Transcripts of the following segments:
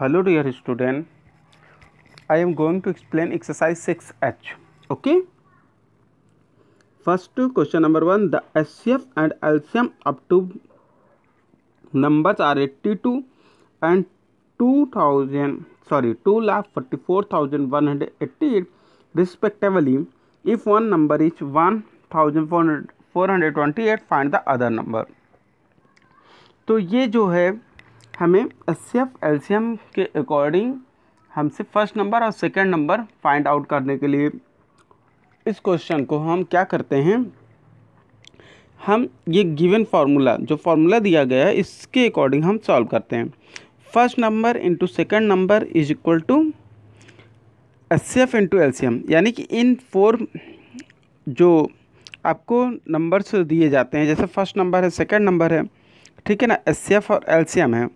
hello dear student I am going to explain exercise six H okay first question number one the S F and L LCM of two numbers are eighty two and two thousand sorry two lakh forty four thousand one hundred eighty eight respectively if one number is one thousand four hundred twenty eight find the other number तो ये जो है हमें S LCM के according हमसे first number और second number find out करने के लिए इस क्वेश्चन को हम क्या करते हैं हम ये गिवन फार्मूला जो फार्मूला दिया गया है इसके अकॉर्डिंग हम सॉल्व करते हैं first number into second number is equal to S C F into L C M यानी कि इन फोर जो आपको नंबर्स दिए जाते हैं जैसे फर्स्ट नंबर है सेकेंड नंबर है ठीक है ना एस सी एफ और एल सी एम है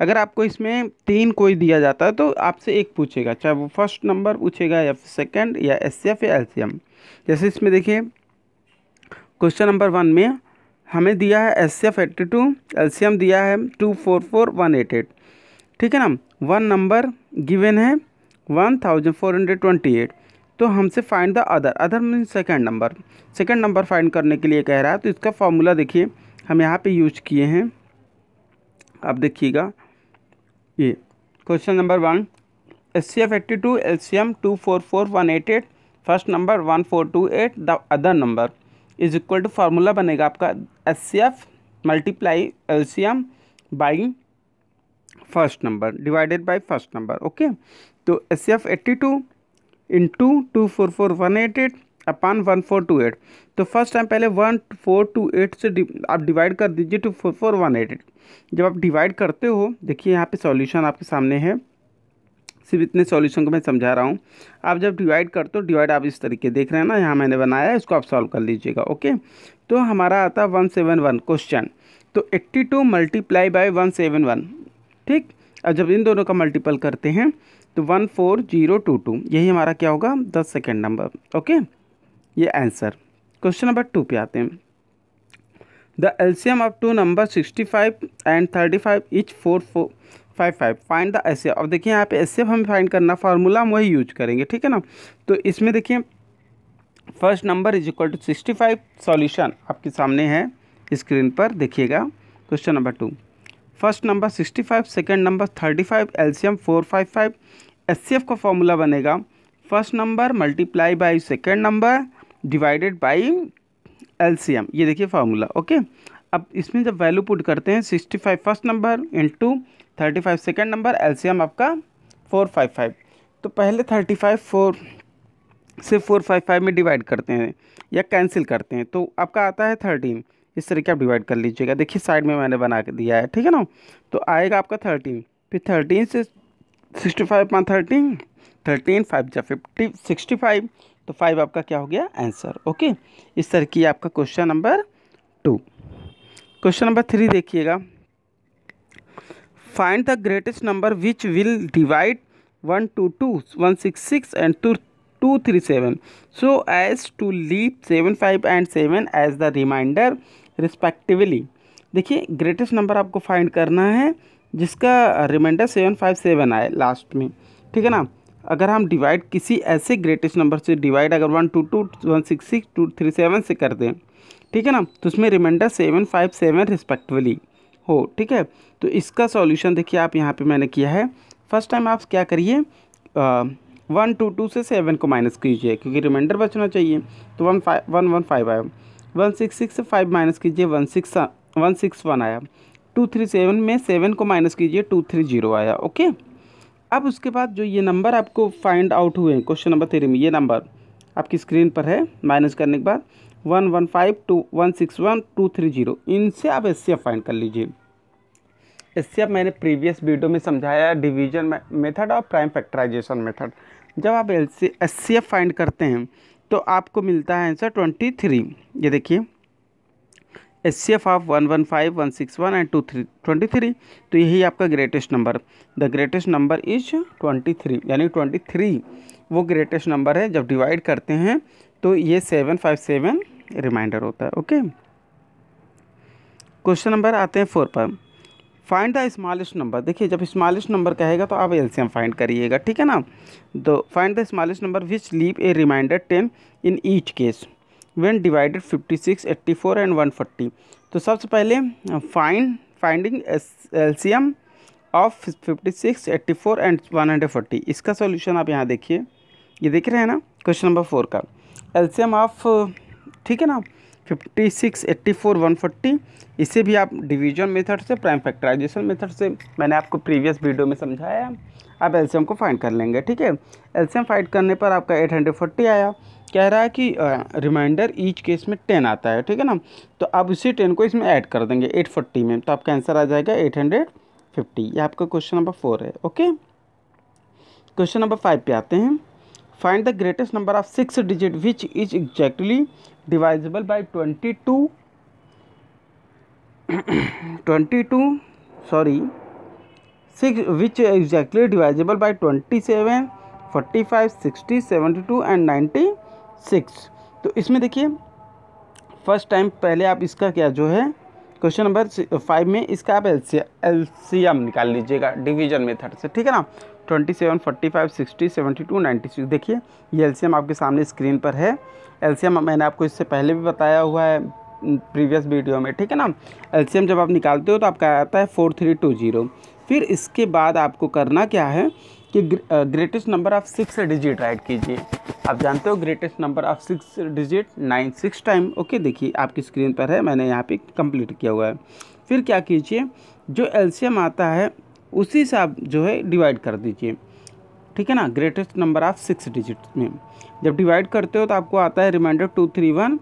अगर आपको इसमें तीन कोई दिया जाता है तो आपसे एक पूछेगा चाहे वो फर्स्ट नंबर पूछेगा या फिर सेकेंड या एस या एल जैसे इसमें देखिए क्वेश्चन नंबर वन में हमें दिया है S C F eighty two LCM दिया है two four four one eight eight ठीक है ना वन नंबर गिवन है one thousand four hundred twenty eight तो हमसे find the other other mean second number second number find करने के लिए कह रहा है तो इसका फॉर्मूला देखिए हम यहाँ पे यूज किए हैं आप देखिएगा ये question number one S C F eighty two L C M two four four one eight eight first number one four two eight the other number is equal to formula बनेगा आपका S C F multiply L C M by first number divided by first number okay तो S C F eighty two into two four four one eight eight upon one four two eight तो first time पहले one four two eight से डि, आप divide कर दीजिए two four four one eight eight जब आप डिवाइड करते हो देखिए यहाँ पे सॉल्यूशन आपके सामने है सिर्फ इतने सॉल्यूशन को मैं समझा रहा हूँ आप जब डिवाइड करते हो डिवाइड आप इस तरीके देख रहे हैं ना यहाँ मैंने बनाया है इसको आप सॉल्व कर लीजिएगा ओके तो हमारा आता वन सेवन वन क्वेश्चन तो eighty two multiply by one seven one ठीक अब जब इन दोनों का मल्टीपल करते हैं तो one four zero two two यही हमारा क्या होगा दस सेकेंड नंबर ओके ये आंसर क्वेश्चन नंबर टू पे आते हैं the LCM of two number sixty five and thirty five each four four five five find the H अब देखिए यहाँ पे एस हमें फाइंड करना फार्मूला हम वही यूज करेंगे ठीक है ना तो इसमें देखिए first number is equal to sixty five solution आपके सामने है स्क्रीन पर देखिएगा question number two first number sixty five second number thirty five LCM four five five H का फार्मूला बनेगा first number multiply by second number divided by LCM ये देखिए formula okay अब इसमें जब वैल्यू पुट करते हैं sixty five first number into thirty five second number LCM आपका फोर फाइव फाइव तो पहले थर्टी फाइव फोर से फोर फाइव फाइव में डिवाइड करते हैं या कैंसिल करते हैं तो आपका आता है थर्टीन इस तरीके आप डिवाइड कर लीजिएगा देखिए साइड में मैंने बना के दिया है ठीक है ना तो आएगा आपका थर्टीन फिर थर्टीन से सिक्सटी फाइव पाँच थर्टीन थर्टीन फाइव या फिफ्टी सिक्सटी फाइव तो फाइव आपका क्या हो गया आंसर ओके इस तरह की आपका question number two question number three देखिएगा find the greatest number which will divide one two two one six six and two two three seven so as to leave seven five and seven as the remainder respectively देखिए greatest number आपको find करना है जिसका remainder seven five seven आए last में ठीक है ना अगर हम डिवाइड किसी ऐसे ग्रेटेस्ट नंबर से डिवाइड अगर one two two one six six two three seven से कर दें ठीक है ना तो उसमें remainder seven five seven respectively हो ठीक है तो इसका सॉल्यूशन देखिए आप यहाँ पे मैंने किया है फर्स्ट टाइम आप क्या करिए वन टू टू से सेवन को माइनस कीजिए क्योंकि रिमाइंडर बचना चाहिए तो one five one one five आया वन सिक्स सिक्स से फाइव माइनस कीजिए one six one six one आया टू थ्री सेवन में सेवन को माइनस कीजिए टू थ्री जीरो आया ओके अब उसके बाद जो ये नंबर आपको फाइंड आउट हुए हैं क्वेश्चन नंबर थ्री में ये नंबर आपकी स्क्रीन पर है माइनस करने के बाद one one five two one six one two three zero इनसे आप एस फाइंड कर लीजिए एस मैंने प्रीवियस वीडियो में समझाया डिवीजन मेथड और प्राइम फैक्टराइजेशन मेथड जब आप एल सी फाइंड करते हैं तो आपको मिलता है आंसर ट्वेंटी थ्री ये देखिए H C F of one one five one six one and two three twenty three तो यही आपका greatest number the greatest number is twenty three यानी ट्वेंटी थ्री वो ग्रेटेस्ट नंबर है जब डिवाइड करते हैं तो ये सेवन फाइव सेवन रिमाइंडर होता है ओके क्वेश्चन नंबर आते हैं फोर पर फाइंड द स्मॉलेस्ट नंबर देखिए जब स्मॉलेस्ट नंबर कहेगा तो आप एलसीएम फाइंड करिएगा ठीक है ना तो find the smallest number which leave a remainder ten in each case when divided fifty six eighty four and one forty तो सबसे पहले fine finding LCM of fifty six eighty four and one hundred forty इसका solution आप यहाँ देखिए ये देख रहे हैं ना क्वेश्चन नंबर फोर का एल्सीयम ऑफ uh, ठीक है ना fifty six eighty four one forty इसे भी आप डिवीजन मेथड से प्राइम फैक्टराइजेशन मेथड से मैंने आपको प्रीवियस वीडियो में समझाया आप एल्शियम को फाइंड कर लेंगे ठीक है एल्शियम फाइंड करने पर आपका एट हंड्रेड फोर्टी आया कह रहा है कि रिमाइंडर ईच केस में टेन आता है ठीक है ना तो आप उसी टेन को इसमें ऐड कर देंगे एट फोर्टी में तो आपका आंसर आ जाएगा एट हंड्रेड फिफ्टी ये आपका क्वेश्चन नंबर फोर है ओके क्वेश्चन नंबर फाइव पे आते हैं find the greatest number of six digit which is exactly divisible by twenty two twenty two sorry six which exactly divisible by twenty seven forty five sixty seventy two and ninety six तो इसमें देखिए first time पहले आप इसका क्या जो है question number five में इसका आप एलसीएम निकाल लीजिएगा डिवीजन मेथड से ठीक है ना twenty seven forty five sixty seventy two ninety six देखिए ये एलसीएम आपके सामने स्क्रीन पर है एलसीएम मैंने आपको इससे पहले भी बताया हुआ है प्रीवियस वीडियो में ठीक है ना एलसीएम जब आप निकालते हो तो आपका आता है फोर थ्री टू जीरो फिर इसके बाद आपको करना क्या है कि greatest number of six digit write कीजिए आप जानते हो greatest number of six digit nine six time okay देखिए आपकी स्क्रीन पर है मैंने यहाँ पे कंप्लीट किया हुआ है फिर क्या कीजिए जो एल्शियम आता है उसी से आप जो है डिवाइड कर दीजिए ठीक है ना greatest number of six digit में जब डिवाइड करते हो तो आपको आता है remainder two three one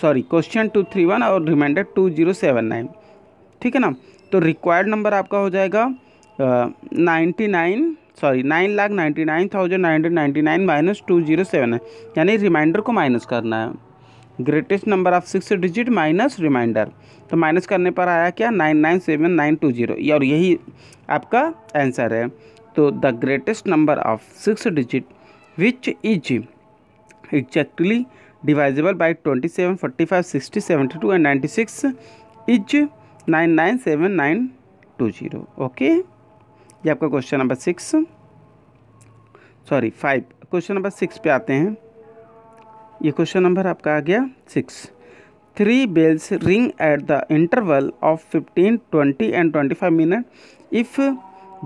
sorry question two three one और remainder two zero seven nine ठीक है ना तो रिक्वायर्ड नंबर आपका हो जाएगा ninety nine sorry nine lakh ninety nine thousand nine hundred ninety nine minus two zero seven है यानी रिमाइंडर को माइनस करना है greatest number of six digit minus remainder तो माइनस करने पर आया क्या nine nine seven nine two zero और यही आपका आंसर है तो the greatest number of six digit which is exactly divisible by twenty seven forty five sixty seventy two and ninety six is nine nine seven nine two zero okay ये आपका question number six sorry five question number six पे आते हैं ये question number आपका आ गया six three bells ring at the interval of fifteen twenty and twenty five minute if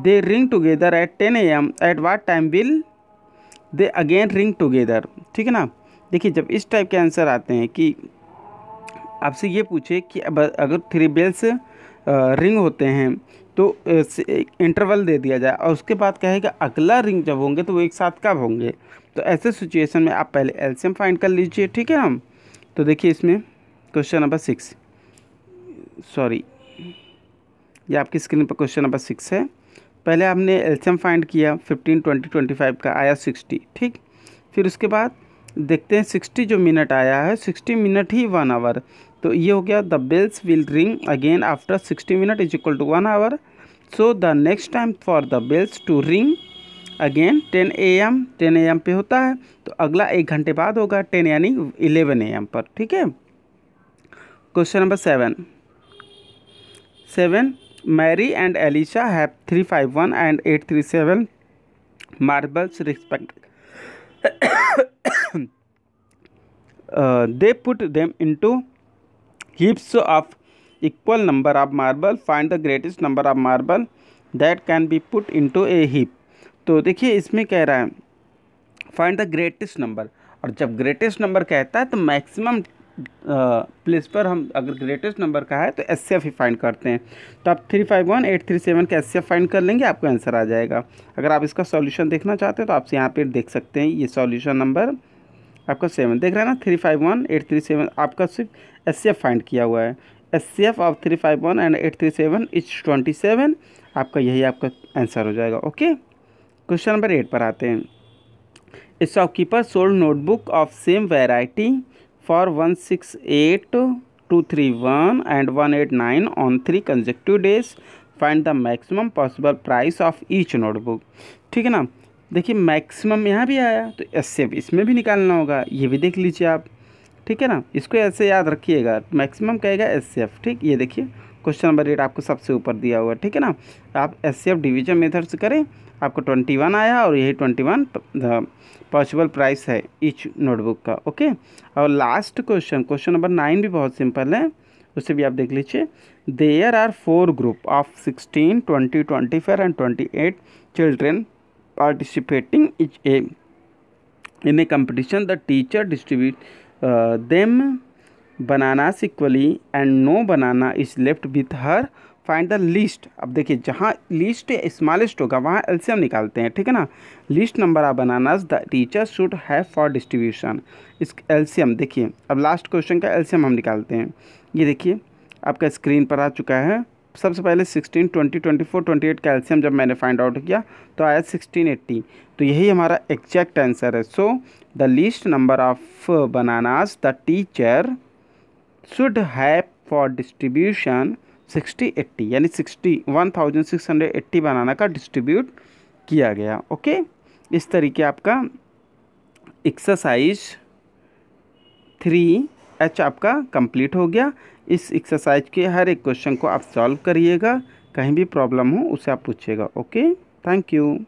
they ring together at ten A M at what time will they again ring together ठीक है ना देखिए जब इस type के answer आते हैं कि आपसे ये पूछे कि अगर थ्री बेल्स रिंग होते हैं तो इंटरवल दे दिया जाए और उसके बाद क्या है कि अगला रिंग जब होंगे तो वो एक साथ कब होंगे तो ऐसे सिचुएशन में आप पहले एल्शियम फाइंड कर लीजिए ठीक है हम तो देखिए इसमें क्वेश्चन नंबर सिक्स सॉरी ये आपकी स्क्रीन पर क्वेश्चन नंबर सिक्स है पहले आपने एल्शियम फाइंड किया फिफ्टीन ट्वेंटी ट्वेंटी फाइव का आया सिक्सटी ठीक फिर उसके बाद देखते हैं सिक्सटी जो मिनट आया है सिक्सटी मिनट ही वन आवर तो ये हो गया the bells will ring again after sixty minute is equal to one hour so the next time for the bells to ring again 10 A M ten A M पे होता है तो अगला एक घंटे बाद होगा 10 यानी 11 ए एम पर ठीक है question number seven seven Mary and Elisha have three five one and eight three seven marbles respect they put them in two heaps of equal number of marble find the greatest number of marble that can be put in to a heap तो देखिए इसमें कह रहा है find the greatest number और जब greatest number कहता है तो मैक्सिमम प्लेस पर हम अगर ग्रेटेस्ट नंबर का है तो एस सी एफ ही फाइंड करते हैं तो आप three five one eight three seven का एस सी एफ फाइंड कर लेंगे आपको आंसर आ जाएगा अगर आप इसका सॉल्यूशन देखना चाहते हैं तो आप यहाँ पर देख सकते हैं ये सॉल्यूशन नंबर आपका सेवन देख रहे हैं ना three five one eight three seven आपका सिर्फ एस सी एफ फाइंड किया हुआ है S C F of three five one and eight three seven is twenty seven आपका यही आपका आंसर हो जाएगा ओके क्वेश्चन नंबर एट पर आते हैं a shopkeeper sold notebook of same variety for one six eight two three one and one eight nine on three consecutive days find the maximum possible price of each notebook ठीक है ना देखिए maximum यहाँ भी आया तो S से इसमें भी निकालना होगा ये भी देख लीजिए आप ठीक है ना इसको ऐसे याद रखिएगा मैक्सिमम कहेगा एस सी एफ ठीक ये देखिए क्वेश्चन नंबर एट आपको सबसे ऊपर दिया हुआ है ठीक है ना आप S C F division method से करें आपको ट्वेंटी वन आया और यही ट्वेंटी वन पॉसिबल प्राइस है ईच नोटबुक का ओके और last question question number nine भी बहुत सिंपल है उसे भी आप देख लीजिए there are four group of sixteen twenty twenty four and twenty eight children participating in a in a competition the teacher distribute uh, them bananas equally and no banana is left with her find the least अब देखिए जहाँ list smallest होगा वहाँ एल्सियम निकालते हैं ठीक है ना least number of bananas the teacher should have for distribution इस एल्सियम देखिए अब लास्ट क्वेश्चन का एल्सियम हम निकालते हैं ये देखिए आपका स्क्रीन पर आ चुका है सबसे पहले 16, 20, 24, 28 कैल्शियम जब मैंने फाइंड आउट किया तो आया 1680 तो यही हमारा एग्जैक्ट आंसर है so the least number of bananas the teacher should have for distribution sixty eighty यानी 60 1680 बनाना का डिस्ट्रीब्यूट किया गया ओके इस तरीके आपका एक्सरसाइज थ्री एच आपका कंप्लीट हो गया इस एक्सरसाइज के हर एक क्वेश्चन को आप सॉल्व करिएगा कहीं भी प्रॉब्लम हो उसे आप पूछिएगा ओके थैंक यू